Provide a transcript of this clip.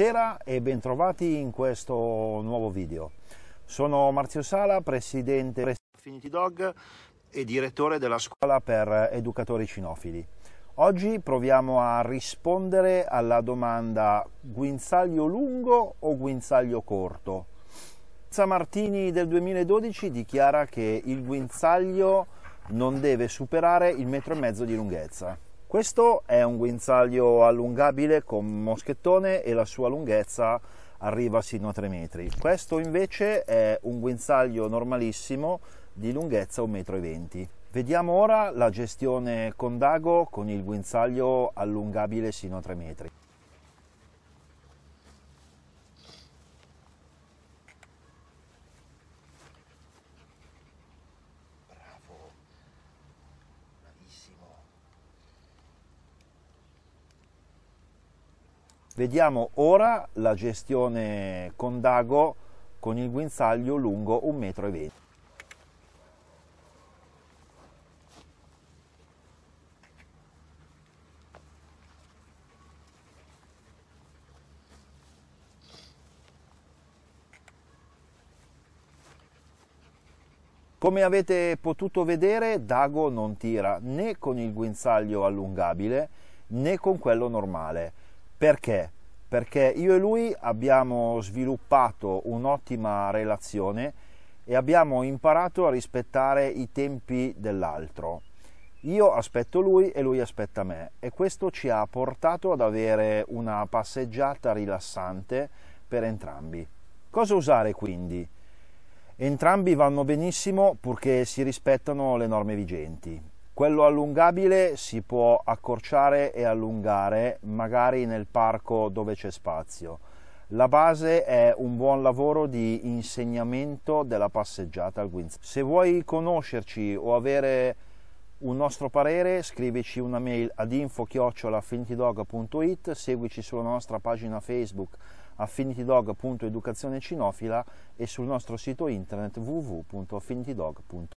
Buonasera e bentrovati in questo nuovo video. Sono Marzio Sala, presidente di Infinity Dog e direttore della scuola per educatori cinofili. Oggi proviamo a rispondere alla domanda guinzaglio lungo o guinzaglio corto. Zamartini del 2012 dichiara che il guinzaglio non deve superare il metro e mezzo di lunghezza. Questo è un guinzaglio allungabile con moschettone e la sua lunghezza arriva sino a 3 metri. Questo invece è un guinzaglio normalissimo di lunghezza 1,20 m. Vediamo ora la gestione con dago con il guinzaglio allungabile sino a 3 metri. Vediamo ora la gestione con Dago con il guinzaglio lungo 1,20 m. Come avete potuto vedere Dago non tira né con il guinzaglio allungabile né con quello normale perché? Perché io e lui abbiamo sviluppato un'ottima relazione e abbiamo imparato a rispettare i tempi dell'altro. Io aspetto lui e lui aspetta me e questo ci ha portato ad avere una passeggiata rilassante per entrambi. Cosa usare quindi? Entrambi vanno benissimo purché si rispettano le norme vigenti. Quello allungabile si può accorciare e allungare, magari nel parco dove c'è spazio. La base è un buon lavoro di insegnamento della passeggiata al guinzaglio. Se vuoi conoscerci o avere un nostro parere, scrivici una mail ad info-affinitydog.it, seguici sulla nostra pagina Facebook affinitydog.educazionecinofila e sul nostro sito internet www.affinitydog.it.